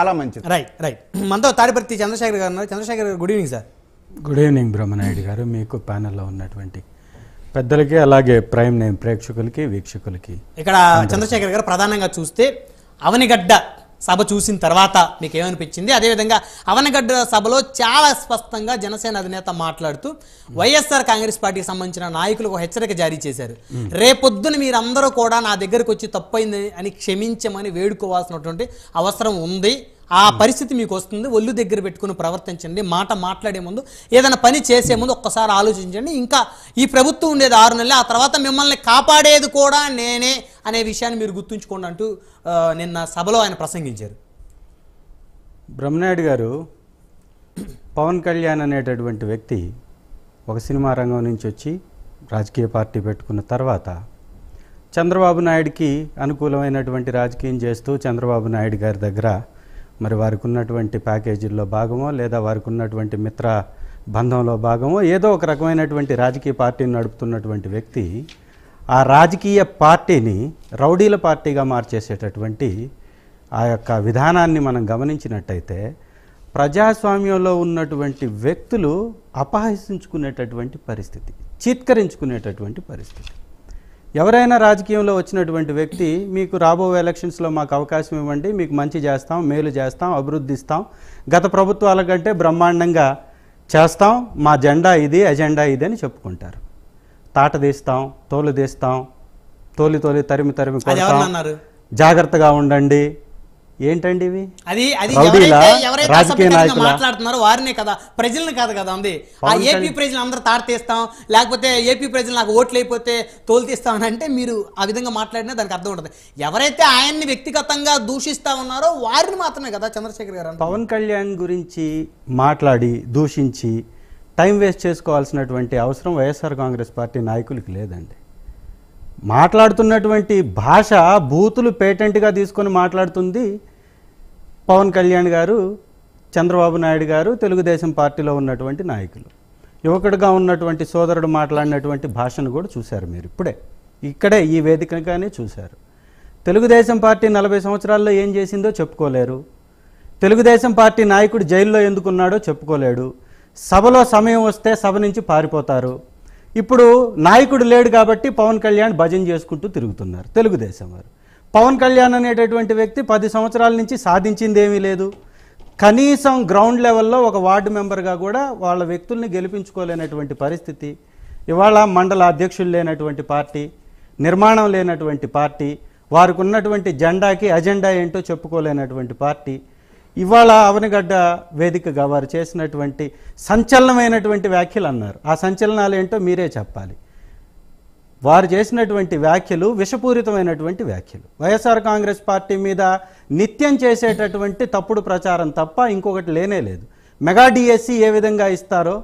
చాలా మంచిది right right మనతో తాడిపర్తి చంద్రశేఖర్ గారు ఉన్నారు చంద్రశేఖర్ గారు good evening sir good evening Brahmanaidu గారు మీకు ప్యానెల్లో ఉన్నటువంటి పెద్దలకి అలాగే ప్రైమ్ నేమ్ ప్రేక్షకులకి వీక్షకులకి ఇక్కడ చంద్రశేఖర్ గారు ప్రధానంగా చూస్తే అవనిగడ్డ సభ చూసిన తర్వాత మీకు ఏమనిపించింది అదేవిధంగా అవనగడ్డ సభలో చాలా స్పష్టంగా జనసేన అధినేత మాట్లాడుతూ వైఎస్ఆర్ కాంగ్రెస్ పార్టీకి సంబంధించిన నాయకులకు హెచ్చరిక జారీ చేశారు రేపొద్దున మీరందరూ కూడా నా దగ్గరకు వచ్చి తప్పైంది అని క్షమించమని వేడుకోవాల్సినటువంటి అవసరం ఉంది ఆ పరిస్థితి మీకు వస్తుంది ఒళ్ళు దగ్గర పెట్టుకుని ప్రవర్తించండి మాట మాట్లాడే ముందు ఏదైనా పని చేసే ముందు ఒక్కసారి ఆలోచించండి ఇంకా ఈ ప్రభుత్వం ఉండేది ఆరు నెలలు ఆ తర్వాత మిమ్మల్ని కాపాడేది కూడా నేనే అనే విషయాన్ని మీరు గుర్తుంచుకోండి అంటూ నిన్న సభలో ఆయన ప్రసంగించారు బ్రహ్మనాయుడు గారు పవన్ కళ్యాణ్ అనేటటువంటి వ్యక్తి ఒక సినిమా రంగం నుంచి వచ్చి రాజకీయ పార్టీ పెట్టుకున్న తర్వాత చంద్రబాబు నాయుడికి అనుకూలమైనటువంటి రాజకీయం చేస్తూ చంద్రబాబు నాయుడు గారి దగ్గర మరి వారికి ఉన్నటువంటి ప్యాకేజీల్లో భాగమో లేదా వారికి ఉన్నటువంటి మిత్ర బంధంలో భాగమో ఏదో ఒక రకమైనటువంటి రాజకీయ పార్టీని నడుపుతున్నటువంటి వ్యక్తి ఆ రాజకీయ పార్టీని రౌడీల పార్టీగా మార్చేసేటటువంటి ఆ యొక్క విధానాన్ని మనం గమనించినట్టయితే ప్రజాస్వామ్యంలో ఉన్నటువంటి వ్యక్తులు అపహసించుకునేటటువంటి పరిస్థితి చిత్కరించుకునేటటువంటి పరిస్థితి ఎవరైనా రాజకీయంలో వచ్చినటువంటి వ్యక్తి మీకు రాబోయే ఎలక్షన్స్లో మాకు అవకాశం ఇవ్వండి మీకు మంచి చేస్తాం మేలు చేస్తాం అభివృద్ధి ఇస్తాం గత ప్రభుత్వాల కంటే బ్రహ్మాండంగా చేస్తాం మా జెండా ఇది ఎజెండా ఇది అని చెప్పుకుంటారు తాట తీస్తాం తోలు తీస్తాం తోలి తోలి తరిమి తరిమి కొడతాం జాగ్రత్తగా ఉండండి ఏంటండి ఇవి అది అది రాజకీయ నాయకులు మాట్లాడుతున్నారో వారినే కదా ప్రజలను కాదు కదా అంది ఆ ఏపీ ప్రజలు అందరూ తీస్తాం లేకపోతే ఏపీ ప్రజలు నాకు ఓట్లు అయిపోతే తోలుతీస్తాం అని అంటే మీరు ఆ విధంగా మాట్లాడినా దానికి అర్థం ఉంటుంది ఎవరైతే ఆయన్ని వ్యక్తిగతంగా దూషిస్తా ఉన్నారో వారిని మాత్రమే కదా చంద్రశేఖర్ గారు పవన్ కళ్యాణ్ గురించి మాట్లాడి దూషించి టైం వేస్ట్ చేసుకోవాల్సినటువంటి అవసరం వైఎస్ఆర్ కాంగ్రెస్ పార్టీ నాయకులకి లేదండి మాట్లాడుతున్నటువంటి భాష బూతులు పేటెంట్గా తీసుకొని మాట్లాడుతుంది పవన్ కళ్యాణ్ గారు చంద్రబాబు నాయుడు గారు తెలుగుదేశం పార్టీలో ఉన్నటువంటి నాయకులు యువకుడిగా ఉన్నటువంటి సోదరుడు మాట్లాడినటువంటి భాషను కూడా చూశారు మీరు ఇప్పుడే ఇక్కడే ఈ వేదికగానే చూశారు తెలుగుదేశం పార్టీ నలభై సంవత్సరాల్లో ఏం చేసిందో చెప్పుకోలేరు తెలుగుదేశం పార్టీ నాయకుడు జైల్లో ఎందుకున్నాడో చెప్పుకోలేడు సభలో సమయం వస్తే సభ నుంచి పారిపోతారు ఇప్పుడు నాయకుడు లేడు కాబట్టి పవన్ కళ్యాణ్ భజన చేసుకుంటూ తిరుగుతున్నారు తెలుగుదేశం వారు పవన్ కళ్యాణ్ అనేటటువంటి వ్యక్తి పది సంవత్సరాల నుంచి సాధించింది ఏమీ లేదు కనీసం గ్రౌండ్ లెవెల్లో ఒక వార్డు మెంబర్గా కూడా వాళ్ళ వ్యక్తుల్ని గెలిపించుకోలేనటువంటి పరిస్థితి ఇవాళ మండల అధ్యక్షులు లేనటువంటి పార్టీ నిర్మాణం లేనటువంటి పార్టీ వారికి ఉన్నటువంటి జెండాకి అజెండా ఏంటో చెప్పుకోలేనటువంటి పార్టీ ఇవాళ అవనిగడ్డ వేదికగా వారు చేసినటువంటి సంచలనమైనటువంటి వ్యాఖ్యలు అన్నారు ఆ సంచలనాలు ఏంటో మీరే చెప్పాలి వారు చేసినటువంటి వ్యాఖ్యలు విషపూరితమైనటువంటి వ్యాఖ్యలు వైఎస్ఆర్ కాంగ్రెస్ పార్టీ మీద నిత్యం చేసేటటువంటి తప్పుడు ప్రచారం తప్ప ఇంకొకటి లేనే లేదు మెగా డిఎస్సి ఏ విధంగా ఇస్తారో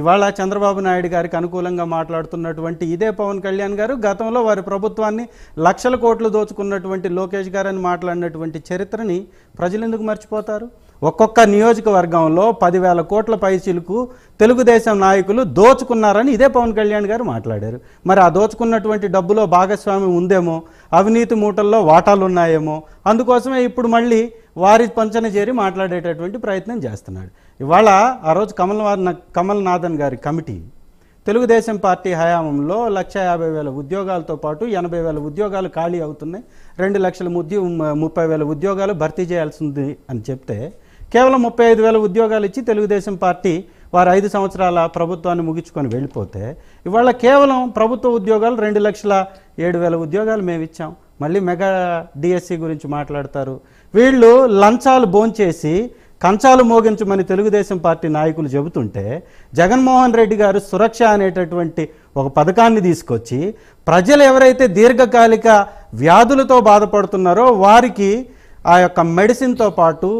ఇవాళ చంద్రబాబు నాయుడు గారికి అనుకూలంగా మాట్లాడుతున్నటువంటి ఇదే పవన్ కళ్యాణ్ గారు గతంలో వారి ప్రభుత్వాన్ని లక్షల కోట్లు దోచుకున్నటువంటి లోకేష్ గారని మాట్లాడినటువంటి చరిత్రని ప్రజలు ఎందుకు మర్చిపోతారు ఒక్కొక్క నియోజకవర్గంలో పదివేల కోట్ల పైసలకు తెలుగుదేశం నాయకులు దోచుకున్నారని ఇదే పవన్ కళ్యాణ్ గారు మాట్లాడారు మరి ఆ దోచుకున్నటువంటి డబ్బులో భాగస్వామి ఉందేమో అవినీతి మూటల్లో వాటాలున్నాయేమో అందుకోసమే ఇప్పుడు మళ్ళీ వారి పంచన చేరి మాట్లాడేటటువంటి ప్రయత్నం చేస్తున్నాడు ఇవాళ ఆ రోజు కమల్ కమల్నాథన్ గారి కమిటీ తెలుగుదేశం పార్టీ హయాంలో లక్ష యాభై వేల ఉద్యోగాలతో పాటు ఎనభై వేల ఉద్యోగాలు ఖాళీ అవుతున్నాయి రెండు లక్షల ఉద్యో ముప్పై వేల ఉద్యోగాలు భర్తీ చేయాల్సింది అని చెప్తే కేవలం ముప్పై ఐదు వేల ఉద్యోగాలు ఇచ్చి తెలుగుదేశం పార్టీ వారు ఐదు సంవత్సరాల ప్రభుత్వాన్ని ముగించుకొని వెళ్ళిపోతే ఇవాళ కేవలం ప్రభుత్వ ఉద్యోగాలు రెండు లక్షల ఏడు వేల ఉద్యోగాలు మేము ఇచ్చాం మళ్ళీ మెగా డిఎస్సి గురించి మాట్లాడతారు వీళ్ళు లంచాలు భోంచేసి కంచాలు మోగించమని తెలుగుదేశం పార్టీ నాయకులు చెబుతుంటే జగన్మోహన్ రెడ్డి గారు సురక్ష అనేటటువంటి ఒక పథకాన్ని తీసుకొచ్చి ప్రజలు ఎవరైతే దీర్ఘకాలిక వ్యాధులతో బాధపడుతున్నారో వారికి ఆ యొక్క మెడిసిన్తో పాటు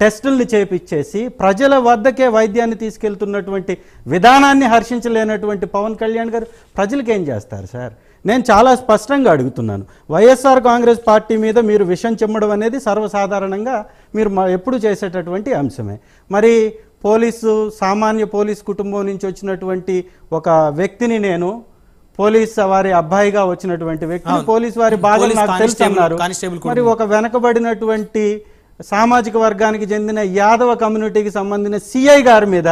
టెస్టుల్ని చేపించేసి ప్రజల వద్దకే వైద్యాన్ని తీసుకెళ్తున్నటువంటి విధానాన్ని హర్షించలేనటువంటి పవన్ కళ్యాణ్ గారు ప్రజలకు ఏం చేస్తారు సార్ నేను చాలా స్పష్టంగా అడుగుతున్నాను వైఎస్ఆర్ కాంగ్రెస్ పార్టీ మీద మీరు విషం చెమ్మడం అనేది సర్వసాధారణంగా మీరు ఎప్పుడు చేసేటటువంటి అంశమే మరి పోలీసు సామాన్య పోలీస్ కుటుంబం నుంచి వచ్చినటువంటి ఒక వ్యక్తిని నేను పోలీస్ వారి అబ్బాయిగా వచ్చినటువంటి వ్యక్తి పోలీస్ వారి బాధలు నాకు మరి ఒక వెనకబడినటువంటి సామాజిక వర్గానికి చెందిన యాదవ కమ్యూనిటీకి సంబంధించిన సిఐ గారి మీద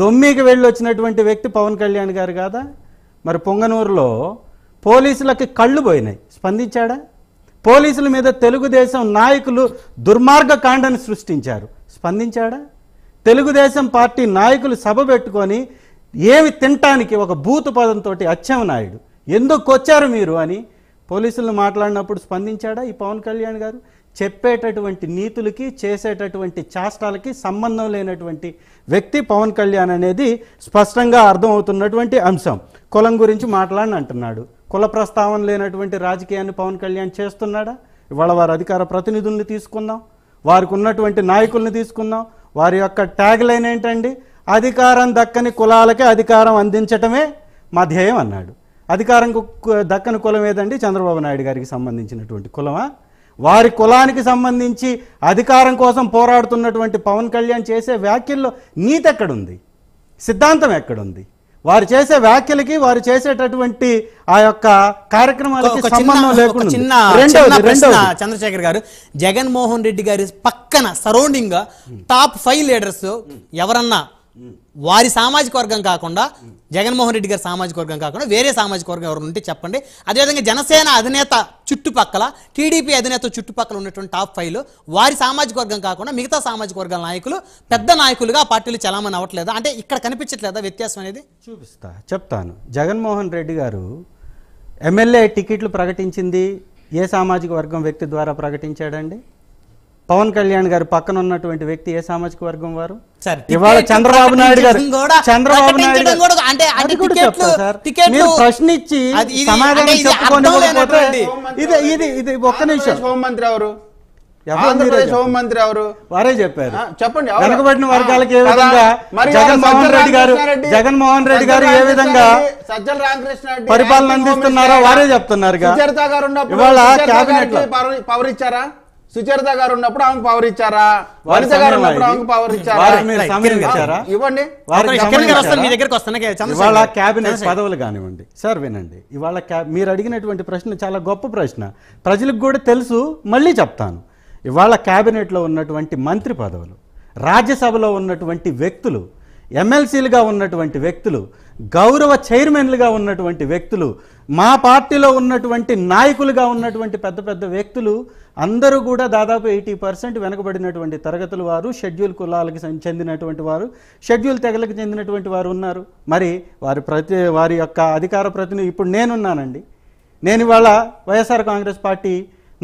దొమ్మికి వెళ్ళి వచ్చినటువంటి వ్యక్తి పవన్ కళ్యాణ్ గారు కాదా మరి పొంగనూరులో పోలీసులకి కళ్ళు పోయినాయి స్పందించాడా పోలీసుల మీద తెలుగుదేశం నాయకులు దుర్మార్గ కాండను సృష్టించారు స్పందించాడా తెలుగుదేశం పార్టీ నాయకులు సభ పెట్టుకొని ఏమి తినటానికి ఒక బూతు పదంతో నాయుడు ఎందుకు వచ్చారు మీరు అని పోలీసులు మాట్లాడినప్పుడు స్పందించాడా ఈ పవన్ కళ్యాణ్ గారు చెప్పేటటువంటి నీతులకి చేసేటటువంటి చేష్టాలకి సంబంధం లేనటువంటి వ్యక్తి పవన్ కళ్యాణ్ అనేది స్పష్టంగా అర్థమవుతున్నటువంటి అంశం కులం గురించి మాట్లాడని అంటున్నాడు కుల ప్రస్తావన లేనటువంటి రాజకీయాన్ని పవన్ కళ్యాణ్ చేస్తున్నాడా ఇవాళ వారి అధికార ప్రతినిధుల్ని తీసుకుందాం వారికి ఉన్నటువంటి నాయకుల్ని తీసుకుందాం వారి యొక్క ట్యాగ్ లైన్ ఏంటండి అధికారం దక్కని కులాలకే అధికారం అందించటమే మా ధ్యేయం అన్నాడు అధికారం దక్కని కులం ఏదండి చంద్రబాబు నాయుడు గారికి సంబంధించినటువంటి కులమా వారి కులానికి సంబంధించి అధికారం కోసం పోరాడుతున్నటువంటి పవన్ కళ్యాణ్ చేసే వ్యాఖ్యల్లో నీతి ఎక్కడుంది సిద్ధాంతం ఎక్కడుంది వారు చేసే వ్యాఖ్యలకి వారు చేసేటటువంటి ఆ యొక్క కార్యక్రమాలకి సంబంధం లేకుండా చిన్న చంద్రశేఖర్ గారు జగన్మోహన్ రెడ్డి గారి పక్కన సరౌండింగ్ టాప్ ఫైవ్ లీడర్స్ ఎవరన్నా వారి సామాజిక వర్గం కాకుండా జగన్మోహన్ రెడ్డి గారి సామాజిక వర్గం కాకుండా వేరే సామాజిక వర్గం ఎవరు ఉంటే చెప్పండి అదేవిధంగా జనసేన అధినేత చుట్టుపక్కల టీడీపీ అధినేత చుట్టుపక్కల ఉన్నటువంటి టాప్ ఫైవ్లో వారి సామాజిక వర్గం కాకుండా మిగతా సామాజిక వర్గాల నాయకులు పెద్ద నాయకులుగా పార్టీలు చలామణి అవ్వట్లేదా అంటే ఇక్కడ కనిపించట్లేదా వ్యత్యాసం అనేది చూపిస్తా చెప్తాను జగన్మోహన్ రెడ్డి గారు ఎమ్మెల్యే టికెట్లు ప్రకటించింది ఏ సామాజిక వర్గం వ్యక్తి ద్వారా ప్రకటించాడండి పవన్ కళ్యాణ్ గారు పక్కన ఉన్నటువంటి వ్యక్తి ఏ సామాజిక వర్గం వారు ఇవాళ చంద్రబాబు నాయుడు గారు చంద్రబాబు నాయుడు గారు ప్రశ్నించి సమాధానం చెప్పుకోండి ఇది ఇది ఇది ఒక్క నిమిషం హోంమంత్రి ఎవరు హోంమంత్రి వారే చెప్పారు చెప్పండి వెనుకబడిన వర్గాలకు ఏ విధంగా జగన్మోహన్ రెడ్డి గారు జగన్మోహన్ రెడ్డి గారు ఏ విధంగా సజ్జల రామకృష్ణ పరిపాలన అందిస్తున్నారో వారే చెప్తున్నారు ఇవాళ క్యాబినెట్ పవర్ ఇచ్చారా సుచరిత గారు ఉన్నప్పుడు ఆమెకు పవర్ ఇచ్చారా వనిత గారు ఉన్నప్పుడు ఆమెకు పవర్ ఇచ్చారా ఇవ్వండి ఇవాళ క్యాబినెట్ పదవులు కానివ్వండి సార్ వినండి ఇవాళ మీరు అడిగినటువంటి ప్రశ్న చాలా గొప్ప ప్రశ్న ప్రజలకు కూడా తెలుసు మళ్ళీ చెప్తాను ఇవాళ క్యాబినెట్లో ఉన్నటువంటి మంత్రి పదవులు రాజ్యసభలో ఉన్నటువంటి వ్యక్తులు ఎమ్మెల్సీలుగా ఉన్నటువంటి వ్యక్తులు గౌరవ చైర్మన్లుగా ఉన్నటువంటి వ్యక్తులు మా పార్టీలో ఉన్నటువంటి నాయకులుగా ఉన్నటువంటి పెద్ద పెద్ద వ్యక్తులు అందరూ కూడా దాదాపు ఎయిటీ పర్సెంట్ వెనకబడినటువంటి తరగతుల వారు షెడ్యూల్ కులాలకు చెందినటువంటి వారు షెడ్యూల్ తెగలకు చెందినటువంటి వారు ఉన్నారు మరి వారి ప్రతి వారి యొక్క అధికార ప్రతినిధి ఇప్పుడు నేనున్నానండి నేను ఇవాళ వైఎస్ఆర్ కాంగ్రెస్ పార్టీ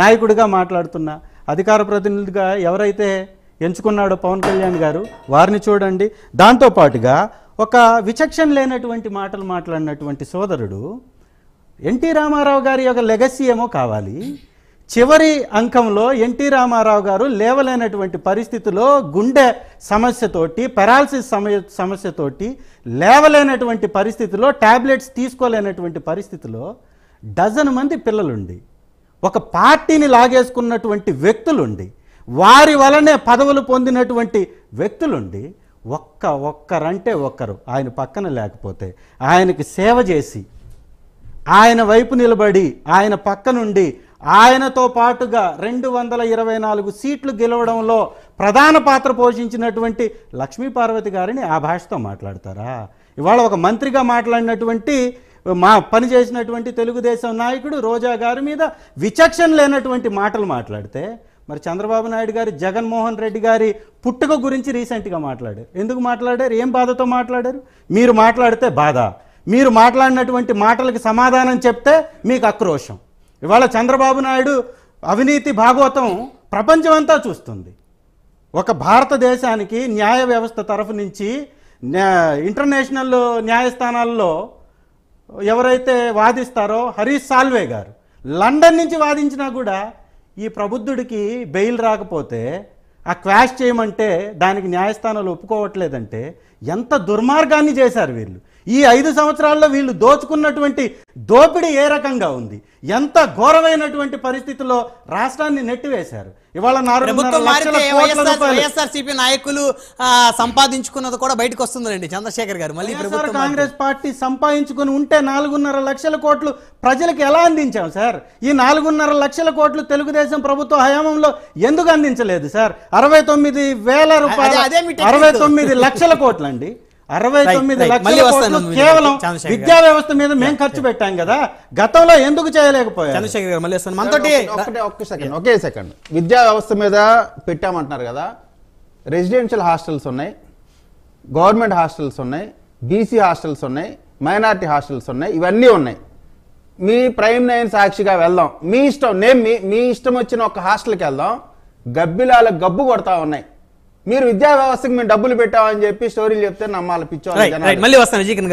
నాయకుడిగా మాట్లాడుతున్నా అధికార ప్రతినిధిగా ఎవరైతే ఎంచుకున్నాడో పవన్ కళ్యాణ్ గారు వారిని చూడండి దాంతోపాటుగా ఒక విచక్షణ లేనటువంటి మాటలు మాట్లాడినటువంటి సోదరుడు ఎన్టీ రామారావు గారి యొక్క లెగసీ ఏమో కావాలి చివరి అంకంలో ఎన్టీ రామారావు గారు లేవలేనటువంటి పరిస్థితిలో గుండె సమస్యతోటి పెరాలసిస్ సమయ సమస్యతోటి లేవలేనటువంటి పరిస్థితిలో ట్యాబ్లెట్స్ తీసుకోలేనటువంటి పరిస్థితిలో డజన్ మంది పిల్లలుండి ఒక పార్టీని లాగేసుకున్నటువంటి వ్యక్తులుండి వారి వలనే పదవులు పొందినటువంటి వ్యక్తులుండి ఒక్క ఒక్కరంటే ఒక్కరు ఆయన పక్కన లేకపోతే ఆయనకి సేవ చేసి ఆయన వైపు నిలబడి ఆయన పక్క నుండి ఆయనతో పాటుగా రెండు వందల ఇరవై నాలుగు సీట్లు గెలవడంలో ప్రధాన పాత్ర పోషించినటువంటి లక్ష్మీ పార్వతి గారిని ఆ భాషతో మాట్లాడతారా ఇవాళ ఒక మంత్రిగా మాట్లాడినటువంటి మా పని చేసినటువంటి తెలుగుదేశం నాయకుడు రోజా గారి మీద విచక్షణ లేనటువంటి మాటలు మాట్లాడితే మరి చంద్రబాబు నాయుడు గారు జగన్మోహన్ రెడ్డి గారి పుట్టుక గురించి రీసెంట్గా మాట్లాడారు ఎందుకు మాట్లాడారు ఏం బాధతో మాట్లాడారు మీరు మాట్లాడితే బాధ మీరు మాట్లాడినటువంటి మాటలకు సమాధానం చెప్తే మీకు ఆక్రోషం ఇవాళ చంద్రబాబు నాయుడు అవినీతి భాగవతం ప్రపంచమంతా చూస్తుంది ఒక భారతదేశానికి న్యాయ వ్యవస్థ తరఫు నుంచి ఇంటర్నేషనల్ న్యాయస్థానాల్లో ఎవరైతే వాదిస్తారో హరీష్ సాల్వే గారు లండన్ నుంచి వాదించినా కూడా ఈ ప్రబుద్ధుడికి బెయిల్ రాకపోతే ఆ క్వాష్ చేయమంటే దానికి న్యాయస్థానాలు ఒప్పుకోవట్లేదంటే ఎంత దుర్మార్గాన్ని చేశారు వీళ్ళు ఈ ఐదు సంవత్సరాల్లో వీళ్ళు దోచుకున్నటువంటి దోపిడీ ఏ రకంగా ఉంది ఎంత ఘోరమైనటువంటి పరిస్థితిలో రాష్ట్రాన్ని నెట్టివేశారు ఇవాళ వైఎస్ఆర్సీపీ నాయకులు సంపాదించుకున్నది కూడా బయటకు వస్తుందండి చంద్రశేఖర్ గారు మళ్ళీ కాంగ్రెస్ పార్టీ సంపాదించుకుని ఉంటే నాలుగున్నర లక్షల కోట్లు ప్రజలకు ఎలా అందించాం సార్ ఈ నాలుగున్నర లక్షల కోట్లు తెలుగుదేశం ప్రభుత్వ హయాంలో ఎందుకు అందించలేదు సార్ అరవై తొమ్మిది వేల రూపాయలు అరవై తొమ్మిది లక్షల అండి అరవై తొమ్మిది కేవలం విద్యా వ్యవస్థ మీద మేము ఖర్చు పెట్టాం కదా గతంలో ఎందుకు చేయలేకపోయాం చంద్రశేఖర్ గారు మళ్ళీ మనతోటి ఒక్క సెకండ్ ఒకే సెకండ్ విద్యా వ్యవస్థ మీద పెట్టామంటున్నారు కదా రెసిడెన్షియల్ హాస్టల్స్ ఉన్నాయి గవర్నమెంట్ హాస్టల్స్ ఉన్నాయి బీసీ హాస్టల్స్ ఉన్నాయి మైనార్టీ హాస్టల్స్ ఉన్నాయి ఇవన్నీ ఉన్నాయి మీ ప్రైమ్ నైన్ సాక్షిగా వెళ్దాం మీ ఇష్టం నేను మీ మీ ఇష్టం వచ్చిన ఒక హాస్టల్కి వెళ్దాం గబ్బిలాల గబ్బు కొడతా ఉన్నాయి మీరు విద్యా వ్యవస్థకు మేము డబ్బులు పెట్టామని చెప్పి స్టోరీలు చెప్తే నమ్మాలి పిచ్చోళ్ళు మళ్ళీ వస్తాను